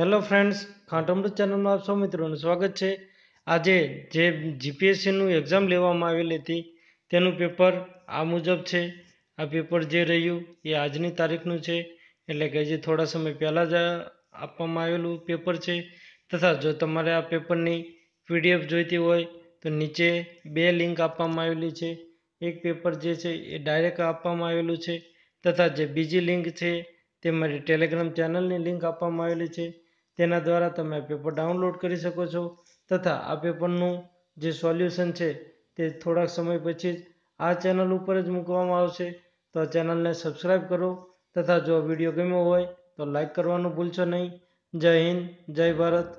hello friends ખાંટમૃત ચેનલમાં આપ સૌ મિત્રોનું સ્વાગત છે આજે જે જીપીએસસીનું એક્ઝામ લેવામાં આવેલી હતી તેનું પેપર આ મુજબ છે આ પેપર જે રહ્યું એ આજની તારીખનું છે એટલે કે હજી થોડા સમય પહેલાં જ આપવામાં આવેલું પેપર છે તથા જો તમારે આ પેપરની પીડીએફ જોઈતી હોય તો નીચે બે લિંક આપવામાં આવેલી છે એક પેપર જે છે એ ડાયરેક્ટ આપવામાં આવેલું છે તથા જે બીજી લિંક છે તે મારી ટેલિગ્રામ ચેનલની લિંક આપવામાં આવેલી છે તેના દ્વારા તમે પેપર ડાઉનલોડ કરી શકો છો તથા આ પેપરનું જે સોલ્યુશન છે તે થોડાક સમય પછી જ આ ચેનલ ઉપર જ મૂકવામાં આવશે તો આ ચેનલને સબસ્ક્રાઈબ કરો તથા જો વિડીયો ગમ્યો હોય તો લાઈક કરવાનું ભૂલશો નહીં જય હિન્દ જય ભારત